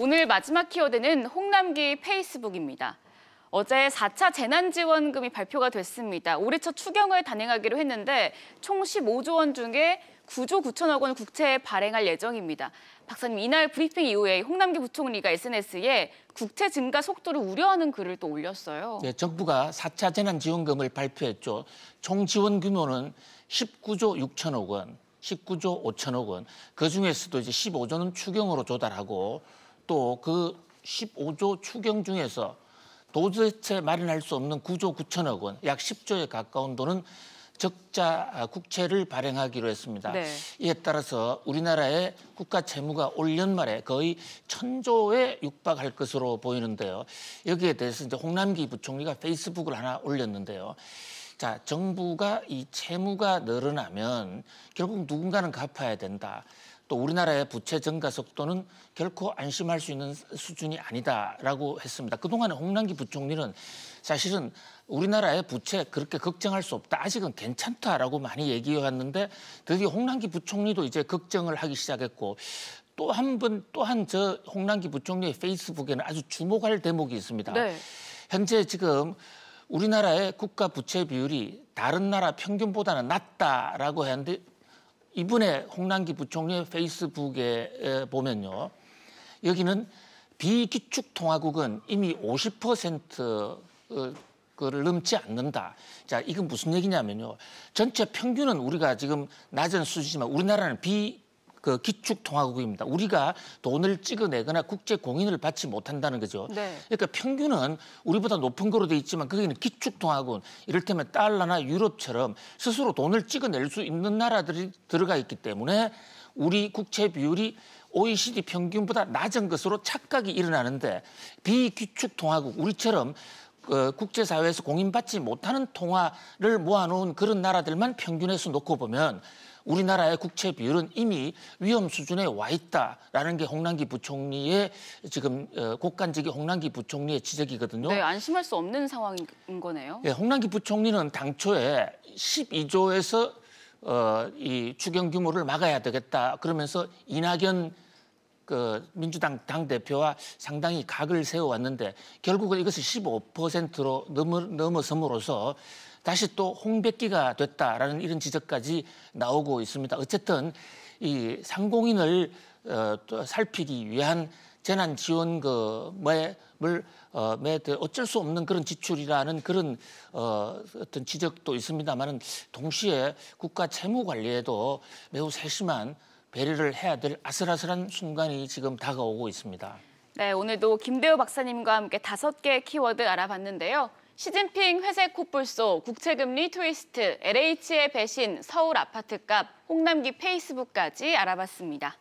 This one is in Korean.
오늘 마지막 키워드는 홍남기 페이스북입니다. 어제 4차 재난지원금이 발표가 됐습니다. 올해 첫 추경을 단행하기로 했는데 총 15조 원 중에 9조 9천억 원을 국채에 발행할 예정입니다. 박사님, 이날 브리핑 이후에 홍남기 부총리가 SNS에 국채 증가 속도를 우려하는 글을 또 올렸어요. 네, 정부가 4차 재난지원금을 발표했죠. 총 지원 규모는 19조 6천억 원, 19조 5천억 원. 그중에서도 이제 15조는 추경으로 조달하고 또그 15조 추경 중에서 도대체 마련할 수 없는 9조 9천억 원, 약 10조에 가까운 돈은 적자 아, 국채를 발행하기로 했습니다. 네. 이에 따라서 우리나라의 국가 채무가 올연 말에 거의 천조에 육박할 것으로 보이는데요. 여기에 대해서 이제 홍남기 부총리가 페이스북을 하나 올렸는데요. 자, 정부가 이 채무가 늘어나면 결국 누군가는 갚아야 된다. 또 우리나라의 부채 증가 속도는 결코 안심할 수 있는 수준이 아니다라고 했습니다. 그동안에 홍남기 부총리는 사실은 우리나라의 부채 그렇게 걱정할 수 없다. 아직은 괜찮다라고 많이 얘기해왔는데 드디어 홍남기 부총리도 이제 걱정을 하기 시작했고 또 한 번 또 한 저 홍남기 부총리의 페이스북에는 아주 주목할 대목이 있습니다. 네. 현재 지금 우리나라의 국가 부채 비율이 다른 나라 평균보다는 낮다라고 했는데 이분의 홍남기 부총리의 페이스북에 보면요. 여기는 비기축통화국은 이미 50%를 어, 넘지 않는다. 자, 이건 무슨 얘기냐면요. 전체 평균은 우리가 지금 낮은 수준이지만 우리나라는 비그 기축 통화국입니다. 우리가 돈을 찍어내거나 국제 공인을 받지 못한다는 거죠. 네. 그러니까 평균은 우리보다 높은 거로 돼 있지만 거기는 기축 통화국 이를테면 달러나 유럽처럼 스스로 돈을 찍어낼 수 있는 나라들이 들어가 있기 때문에 우리 국채 비율이 OECD 평균보다 낮은 것으로 착각이 일어나는데 비기축 통화국 우리처럼 어, 국제사회에서 공인받지 못하는 통화를 모아놓은 그런 나라들만 평균해서 놓고 보면 우리나라의 국채 비율은 이미 위험 수준에 와 있다라는 게 홍남기 부총리의 지금 어, 국간지기 홍남기 부총리의 지적이거든요. 네, 안심할 수 없는 상황인 거네요. 예, 홍남기 부총리는 당초에 12조에서 어, 이 추경 규모를 막아야 되겠다 그러면서 이낙연 그 민주당 당 대표와 상당히 각을 세워왔는데 결국은 이것을 15%로 넘어, 넘어섬으로써 다시 또 홍백기가 됐다라는 이런 지적까지 나오고 있습니다. 어쨌든 이 상공인을 어, 또 살피기 위한 재난 지원 금 뭐를 어, 어쩔 수 없는 그런 지출이라는 그런 어, 어떤 지적도 있습니다만은 동시에 국가 채무 관리에도 매우 세심한 배려를 해야 될 아슬아슬한 순간이 지금 다가오고 있습니다. 네, 오늘도 김대우 박사님과 함께 다섯 개의 키워드 알아봤는데요. 시진핑 회색 콧불소, 국채금리 트위스트, LH의 배신, 서울 아파트값, 홍남기 페이스북까지 알아봤습니다.